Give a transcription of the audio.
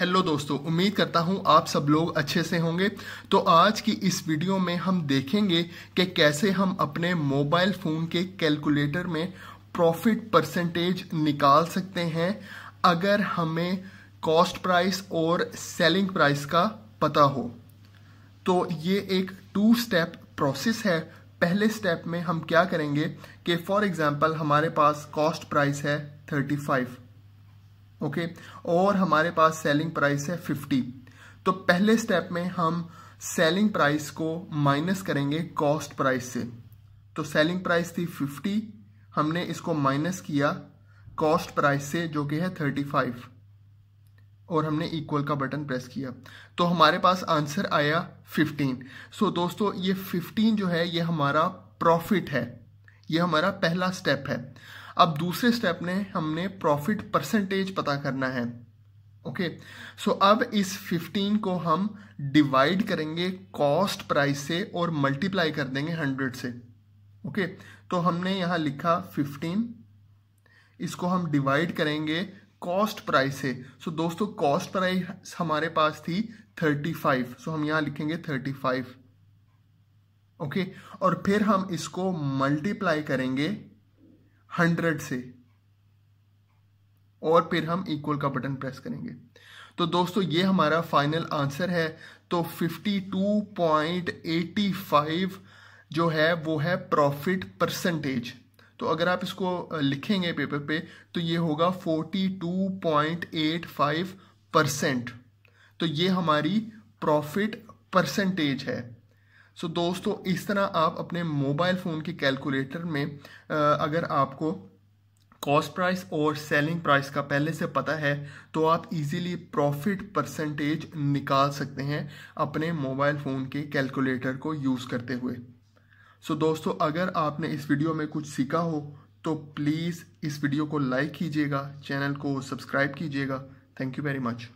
Hello दोस्तों उम्मीद करता हूँ आप सब लोग अच्छे से होंगे तो आज की इस वीडियो में हम देखेंगे कि कैसे हम अपने मोबाइल फ़ोन के कैलकुलेटर में प्रॉफिट परसेंटेज निकाल सकते हैं अगर हमें कॉस्ट प्राइस और सेलिंग प्राइस का पता हो तो ये एक टू स्टेप प्रोसेस है पहले स्टेप में हम क्या करेंगे कि फॉर एग्ज़ाम्पल हमारे पास कॉस्ट प्राइस है थर्टी फाइव ओके और हमारे पास सेलिंग प्राइस है फिफ्टी तो पहले स्टेप में हम सेलिंग प्राइस को माइनस करेंगे कॉस्ट प्राइस से तो सेलिंग प्राइस थी फिफ्टी हमने इसको माइनस किया कॉस्ट प्राइस से जो कि है थर्टी फाइव और हमने इक्वल का बटन प्रेस किया तो हमारे पास आंसर आया फिफ्टीन सो so, दोस्तों ये फिफ्टीन जो है ये हमारा प्रॉफिट है ये हमारा पहला स्टेप है अब दूसरे स्टेप ने हमने प्रॉफिट परसेंटेज पता करना है ओके okay. सो so, अब इस 15 को हम डिवाइड करेंगे कॉस्ट प्राइस से और मल्टीप्लाई कर देंगे 100 से ओके okay. तो हमने यहां लिखा 15 इसको हम डिवाइड करेंगे कॉस्ट प्राइस से सो so, दोस्तों कॉस्ट प्राइस हमारे पास थी 35 सो so, हम यहां लिखेंगे 35 ओके okay. और फिर हम इसको मल्टीप्लाई करेंगे हंड्रेड से और फिर हम इक्वल का बटन प्रेस करेंगे तो दोस्तों ये हमारा फाइनल आंसर है तो 52.85 जो है वो है प्रॉफिट परसेंटेज तो अगर आप इसको लिखेंगे पेपर पे तो ये होगा 42.85 परसेंट तो ये हमारी प्रॉफिट परसेंटेज है सो so, दोस्तों इस तरह आप अपने मोबाइल फ़ोन के कैलकुलेटर में अगर आपको कॉस्ट प्राइस और सेलिंग प्राइस का पहले से पता है तो आप इजीली प्रॉफिट परसेंटेज निकाल सकते हैं अपने मोबाइल फ़ोन के कैलकुलेटर को यूज़ करते हुए सो so, दोस्तों अगर आपने इस वीडियो में कुछ सीखा हो तो प्लीज़ इस वीडियो को लाइक कीजिएगा चैनल को सब्सक्राइब कीजिएगा थैंक यू वेरी मच